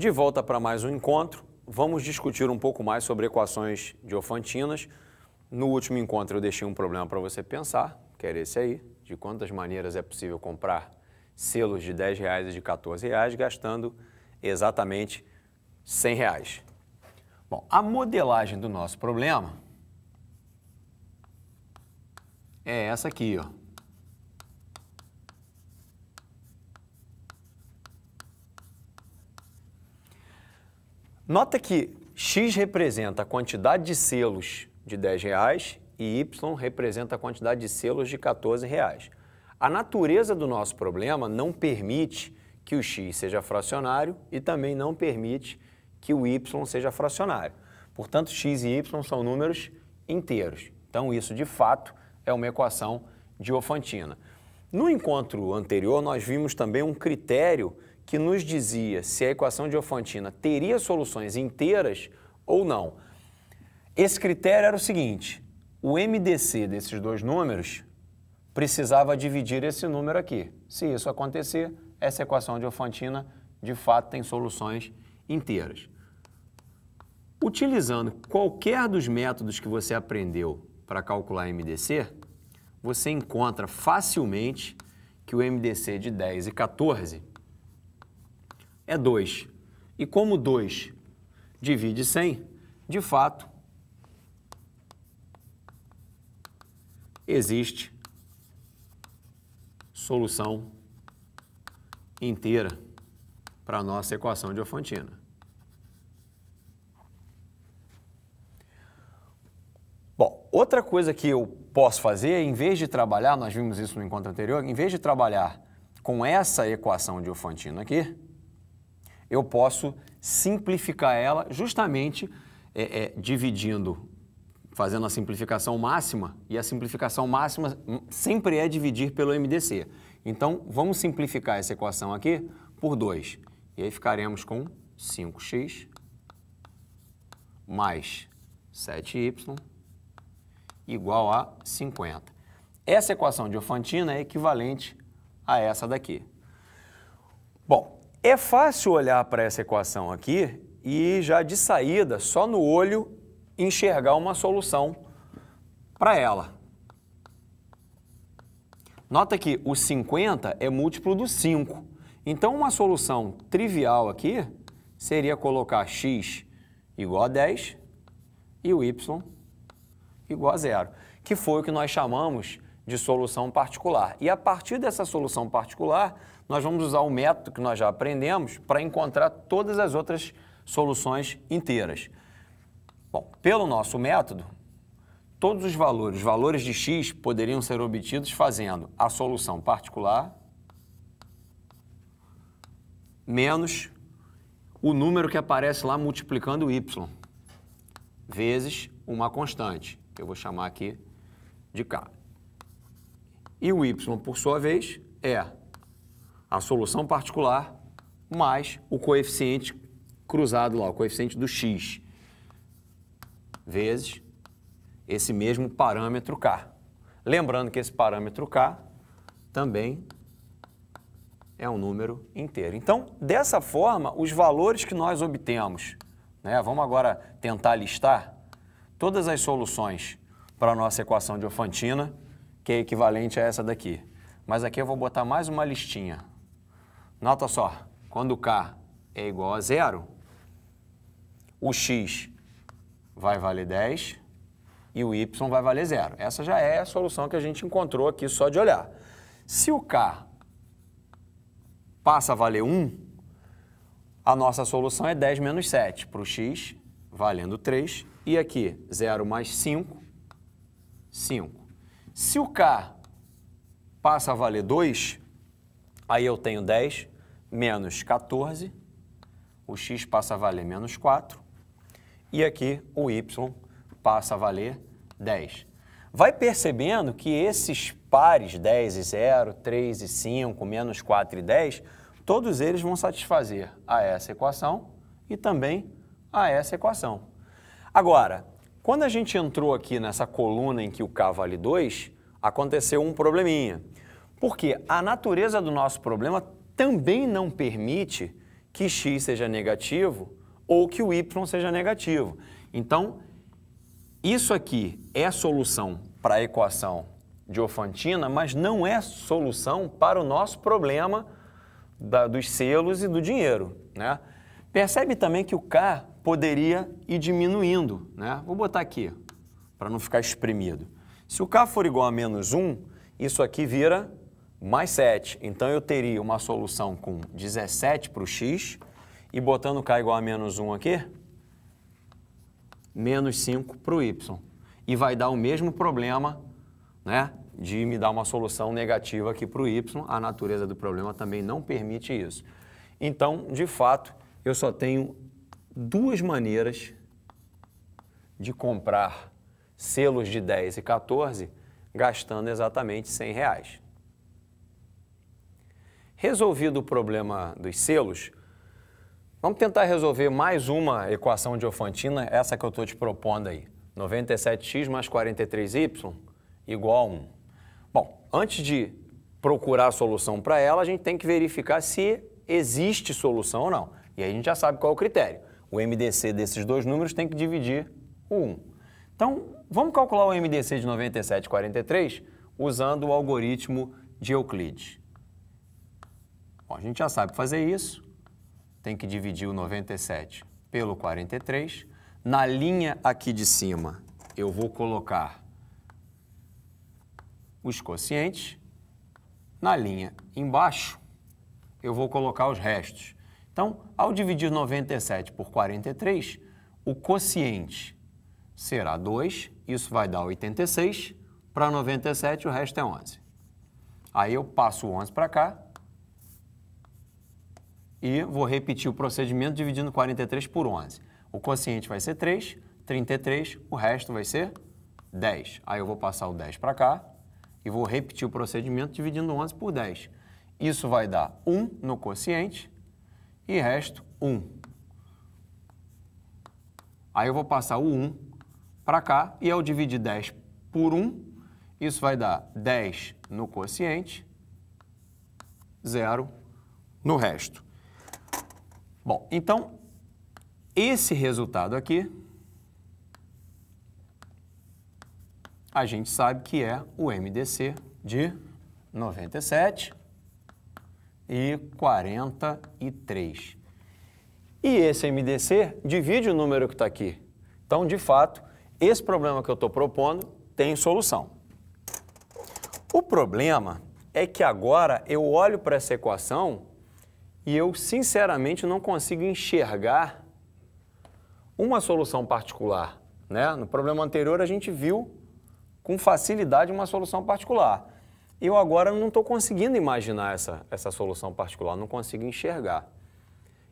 De volta para mais um encontro, vamos discutir um pouco mais sobre equações diofantinas. No último encontro eu deixei um problema para você pensar, que era esse aí, de quantas maneiras é possível comprar selos de 10 reais e de 14 reais gastando exatamente 100 reais. Bom, a modelagem do nosso problema é essa aqui, ó. Nota que X representa a quantidade de selos de 10 reais e Y representa a quantidade de selos de 14 reais. A natureza do nosso problema não permite que o X seja fracionário e também não permite que o Y seja fracionário. Portanto, X e Y são números inteiros. Então, isso de fato é uma equação Ofantina. No encontro anterior, nós vimos também um critério que nos dizia se a equação de Ofantina teria soluções inteiras ou não. Esse critério era o seguinte: o MDC desses dois números precisava dividir esse número aqui. Se isso acontecer, essa equação de Ofantina de fato tem soluções inteiras. Utilizando qualquer dos métodos que você aprendeu para calcular MDC, você encontra facilmente que o MDC de 10 e 14 é 2. E como 2 divide 100, de fato, existe solução inteira para a nossa equação de Ofantina. Bom, outra coisa que eu posso fazer, em vez de trabalhar, nós vimos isso no encontro anterior, em vez de trabalhar com essa equação de Ofantino aqui, eu posso simplificar ela justamente é, é, dividindo, fazendo a simplificação máxima, e a simplificação máxima sempre é dividir pelo MDC. Então, vamos simplificar essa equação aqui por 2. E aí ficaremos com 5x mais 7y igual a 50. Essa equação de Ofantina é equivalente a essa daqui. Bom, é fácil olhar para essa equação aqui e já de saída, só no olho, enxergar uma solução para ela. Nota que o 50 é múltiplo do 5. Então, uma solução trivial aqui seria colocar x igual a 10 e o y igual a zero, que foi o que nós chamamos de solução particular. E a partir dessa solução particular, nós vamos usar o método que nós já aprendemos para encontrar todas as outras soluções inteiras. Bom, pelo nosso método, todos os valores, valores de x, poderiam ser obtidos fazendo a solução particular menos o número que aparece lá multiplicando o y, vezes uma constante, que eu vou chamar aqui de k. E o y, por sua vez, é a solução particular mais o coeficiente cruzado lá, o coeficiente do x, vezes esse mesmo parâmetro k. Lembrando que esse parâmetro k também é um número inteiro. Então, dessa forma, os valores que nós obtemos, né? vamos agora tentar listar todas as soluções para a nossa equação de Ofantina, que é equivalente a essa daqui. Mas aqui eu vou botar mais uma listinha. Nota só, quando K é igual a zero, o X vai valer 10 e o Y vai valer zero. Essa já é a solução que a gente encontrou aqui só de olhar. Se o K passa a valer 1, a nossa solução é 10 menos 7 para o X, valendo 3, e aqui 0 mais 5, 5. Se o K passa a valer 2, Aí eu tenho 10 menos 14, o x passa a valer menos 4, e aqui o y passa a valer 10. Vai percebendo que esses pares 10 e 0, 3 e 5, menos 4 e 10, todos eles vão satisfazer a essa equação e também a essa equação. Agora, quando a gente entrou aqui nessa coluna em que o k vale 2, aconteceu um probleminha. Porque a natureza do nosso problema também não permite que x seja negativo ou que o y seja negativo. Então, isso aqui é solução para a equação de Ofantina, mas não é solução para o nosso problema da, dos selos e do dinheiro. Né? Percebe também que o K poderia ir diminuindo. Né? Vou botar aqui, para não ficar espremido. Se o K for igual a menos 1, isso aqui vira mais 7. Então eu teria uma solução com 17 para o x e botando k igual a menos 1 aqui, menos 5 para o y. E vai dar o mesmo problema né, de me dar uma solução negativa aqui para o y. A natureza do problema também não permite isso. Então, de fato, eu só tenho duas maneiras de comprar selos de 10 e 14 gastando exatamente 100 reais. Resolvido o problema dos selos, vamos tentar resolver mais uma equação diofantina, essa que eu estou te propondo aí. 97x mais 43y igual a 1. Bom, antes de procurar a solução para ela, a gente tem que verificar se existe solução ou não. E aí a gente já sabe qual é o critério. O MDC desses dois números tem que dividir o 1. Então, vamos calcular o MDC de 97 e 43 usando o algoritmo de Euclides. Bom, a gente já sabe fazer isso, tem que dividir o 97 pelo 43. Na linha aqui de cima, eu vou colocar os quocientes. Na linha embaixo, eu vou colocar os restos. Então, ao dividir 97 por 43, o quociente será 2, isso vai dar 86. Para 97, o resto é 11. Aí eu passo o 11 para cá e vou repetir o procedimento dividindo 43 por 11. O quociente vai ser 3, 33, o resto vai ser 10. Aí eu vou passar o 10 para cá e vou repetir o procedimento dividindo 11 por 10. Isso vai dar 1 no quociente e resto 1. Aí eu vou passar o 1 para cá e ao dividir 10 por 1, isso vai dar 10 no quociente, 0 no resto. Bom, então esse resultado aqui a gente sabe que é o MDC de 97 e 43. E esse MDC divide o número que está aqui. Então, de fato, esse problema que eu estou propondo tem solução. O problema é que agora eu olho para essa equação e eu, sinceramente, não consigo enxergar uma solução particular. Né? No problema anterior, a gente viu com facilidade uma solução particular. Eu agora não estou conseguindo imaginar essa, essa solução particular, não consigo enxergar.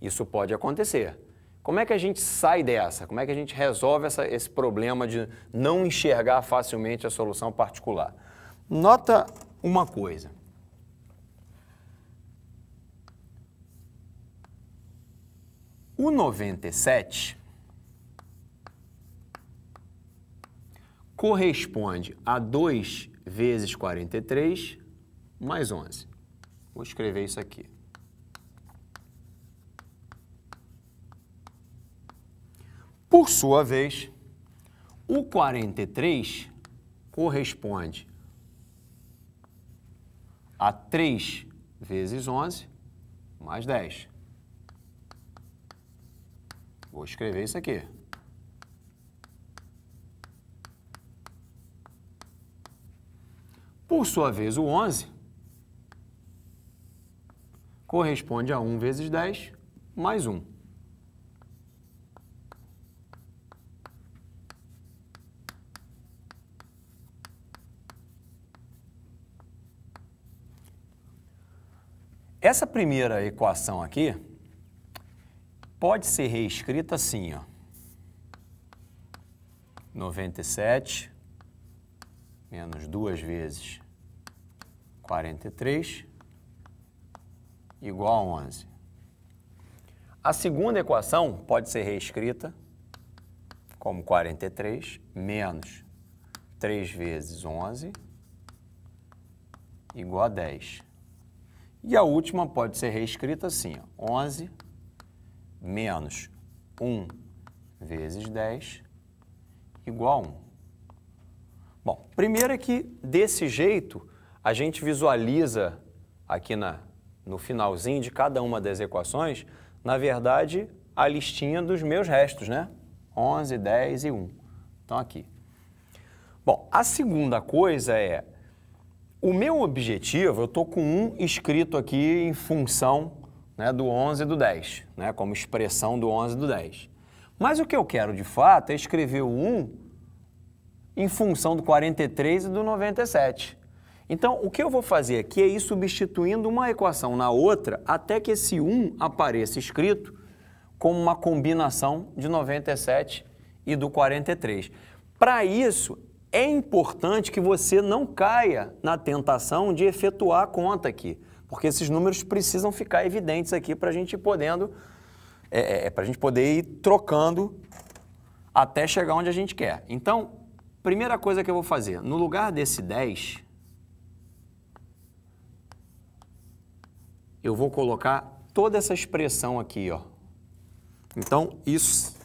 Isso pode acontecer. Como é que a gente sai dessa? Como é que a gente resolve essa, esse problema de não enxergar facilmente a solução particular? Nota uma coisa. O 97 corresponde a 2 vezes 43 mais 11. Vou escrever isso aqui. Por sua vez, o 43 corresponde a 3 vezes 11 mais 10. Vou escrever isso aqui. Por sua vez, o 11 corresponde a 1 vezes 10 mais 1. Essa primeira equação aqui pode ser reescrita assim, ó. 97 menos duas vezes 43 igual a 11. A segunda equação pode ser reescrita como 43 menos 3 vezes 11 igual a 10. E a última pode ser reescrita assim, ó, 11 menos 1 vezes 10 igual a 1. Bom, primeiro é que desse jeito a gente visualiza aqui na, no finalzinho de cada uma das equações, na verdade, a listinha dos meus restos, né? 11, 10 e 1. Estão aqui. Bom, a segunda coisa é, o meu objetivo, eu estou com 1 escrito aqui em função né, do 11 e do 10, né, como expressão do 11 e do 10. Mas o que eu quero de fato é escrever o 1 em função do 43 e do 97. Então, o que eu vou fazer aqui é ir substituindo uma equação na outra até que esse 1 apareça escrito como uma combinação de 97 e do 43. Para isso, é importante que você não caia na tentação de efetuar a conta aqui porque esses números precisam ficar evidentes aqui para a gente podendo, é, é, é para a gente poder ir trocando até chegar onde a gente quer. Então, primeira coisa que eu vou fazer, no lugar desse 10, eu vou colocar toda essa expressão aqui, ó. Então, isso,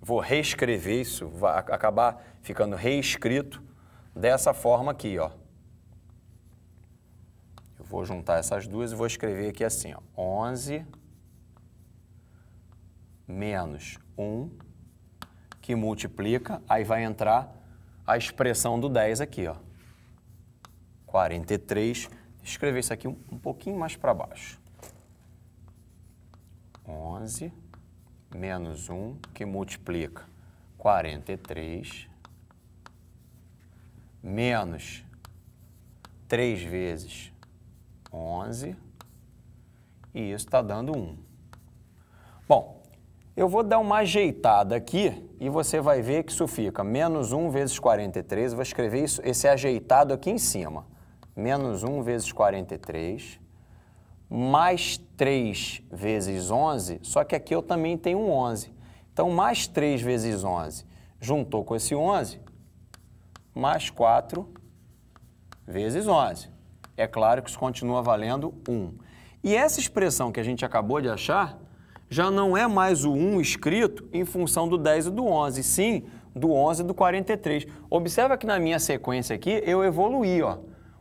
vou reescrever isso, vai acabar ficando reescrito dessa forma aqui, ó. Vou juntar essas duas e vou escrever aqui assim, ó, 11 menos 1, que multiplica, aí vai entrar a expressão do 10 aqui, ó. 43, escrever isso aqui um, um pouquinho mais para baixo. 11 menos 1, que multiplica 43, menos 3 vezes 11. E isso está dando 1. Bom, eu vou dar uma ajeitada aqui e você vai ver que isso fica menos 1 vezes 43. Eu vou escrever isso, esse ajeitado aqui em cima. Menos 1 vezes 43 mais 3 vezes 11, só que aqui eu também tenho um 11. Então, mais 3 vezes 11 juntou com esse 11, mais 4 vezes 11 é claro que isso continua valendo 1. E essa expressão que a gente acabou de achar já não é mais o 1 escrito em função do 10 e do 11, sim do 11 e do 43. Observa que na minha sequência aqui eu evoluí, ó.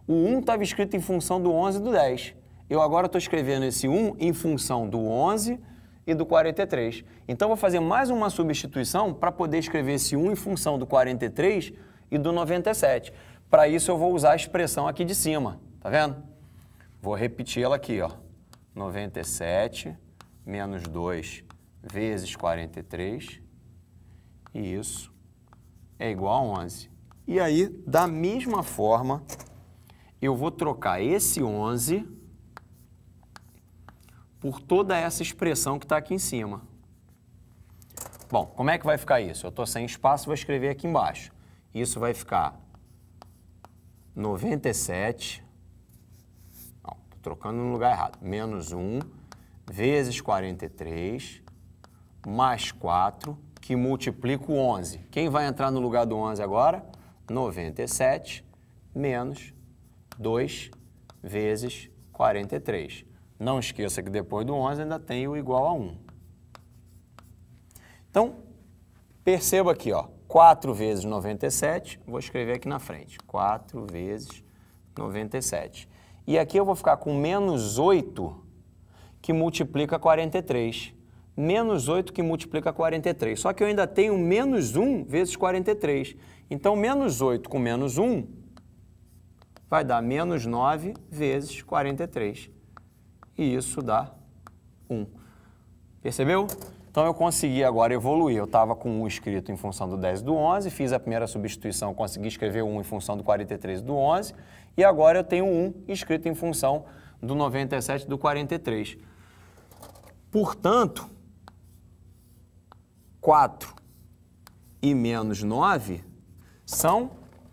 O 1 estava escrito em função do 11 e do 10. Eu agora estou escrevendo esse 1 em função do 11 e do 43. Então, vou fazer mais uma substituição para poder escrever esse 1 em função do 43 e do 97. Para isso, eu vou usar a expressão aqui de cima. Tá vendo? Vou repetir ela aqui, ó. 97 menos 2 vezes 43. E isso é igual a 11. E aí, da mesma forma, eu vou trocar esse 11 por toda essa expressão que está aqui em cima. Bom, como é que vai ficar isso? Eu estou sem espaço, vou escrever aqui embaixo. Isso vai ficar 97 trocando no lugar errado. Menos 1 vezes 43 mais 4, que multiplica o 11. Quem vai entrar no lugar do 11 agora? 97 menos 2 vezes 43. Não esqueça que depois do 11 ainda tem o igual a 1. Então, perceba aqui, ó, 4 vezes 97, vou escrever aqui na frente, 4 vezes 97. E aqui eu vou ficar com menos 8, que multiplica 43. Menos 8 que multiplica 43. Só que eu ainda tenho menos 1 vezes 43. Então, menos 8 com menos 1 vai dar menos 9 vezes 43. E isso dá 1. Percebeu? Então eu consegui agora evoluir. Eu estava com um escrito em função do 10 do 11, fiz a primeira substituição, consegui escrever um em função do 43 do 11, e agora eu tenho um escrito em função do 97 do 43. Portanto, 4 e menos 9 são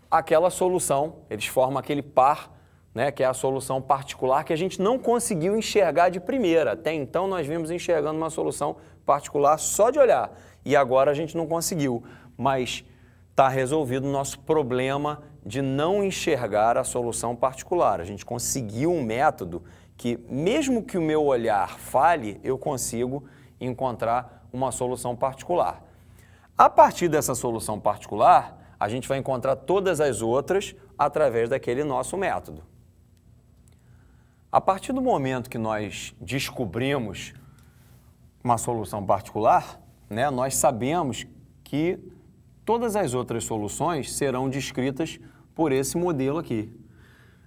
aquela solução, eles formam aquele par né, que é a solução particular que a gente não conseguiu enxergar de primeira. Até então nós vimos enxergando uma solução particular só de olhar e agora a gente não conseguiu, mas está resolvido o nosso problema de não enxergar a solução particular. A gente conseguiu um método que, mesmo que o meu olhar falhe, eu consigo encontrar uma solução particular. A partir dessa solução particular, a gente vai encontrar todas as outras através daquele nosso método. A partir do momento que nós descobrimos uma solução particular, né, nós sabemos que todas as outras soluções serão descritas por esse modelo aqui.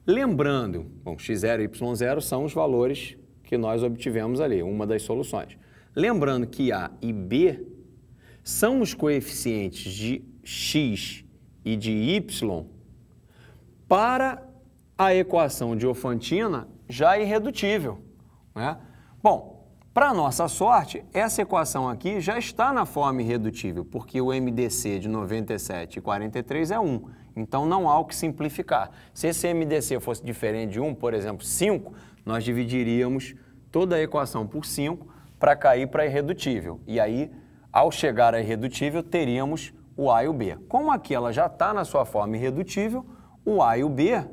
Lembrando, bom, x0 e y0 são os valores que nós obtivemos ali, uma das soluções. Lembrando que A e B são os coeficientes de x e de y para a equação de Ofantina já irredutível. Né? Bom, para nossa sorte, essa equação aqui já está na forma irredutível, porque o MDC de 97 e 43 é 1. Então não há o que simplificar. Se esse MDC fosse diferente de 1, por exemplo, 5, nós dividiríamos toda a equação por 5 para cair para irredutível. E aí, ao chegar a irredutível, teríamos o A e o B. Como aqui ela já está na sua forma irredutível, o A e o B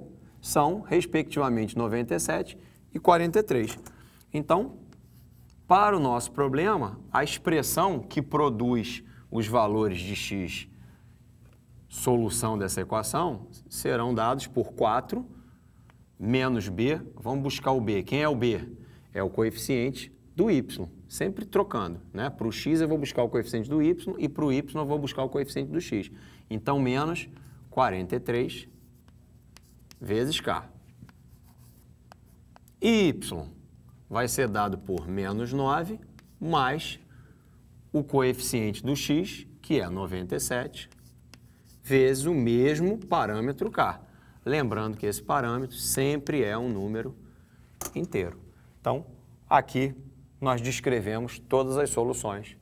são, respectivamente, 97 e 43. Então, para o nosso problema, a expressão que produz os valores de x solução dessa equação serão dados por 4 menos b. Vamos buscar o b. Quem é o b? É o coeficiente do y, sempre trocando. Né? Para o x eu vou buscar o coeficiente do y e para o y eu vou buscar o coeficiente do x. Então, menos 43 vezes k. E y vai ser dado por menos 9 mais o coeficiente do x, que é 97, vezes o mesmo parâmetro k. Lembrando que esse parâmetro sempre é um número inteiro. Então, aqui nós descrevemos todas as soluções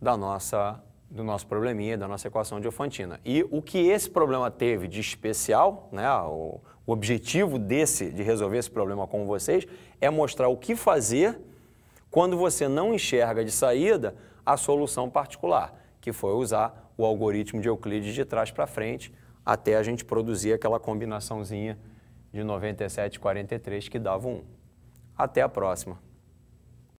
da nossa do nosso probleminha, da nossa equação de Ofantina. E o que esse problema teve de especial, né, o, o objetivo desse, de resolver esse problema com vocês, é mostrar o que fazer quando você não enxerga de saída a solução particular, que foi usar o algoritmo de Euclides de trás para frente até a gente produzir aquela combinaçãozinha de 97 e 43 que dava 1. Até a próxima!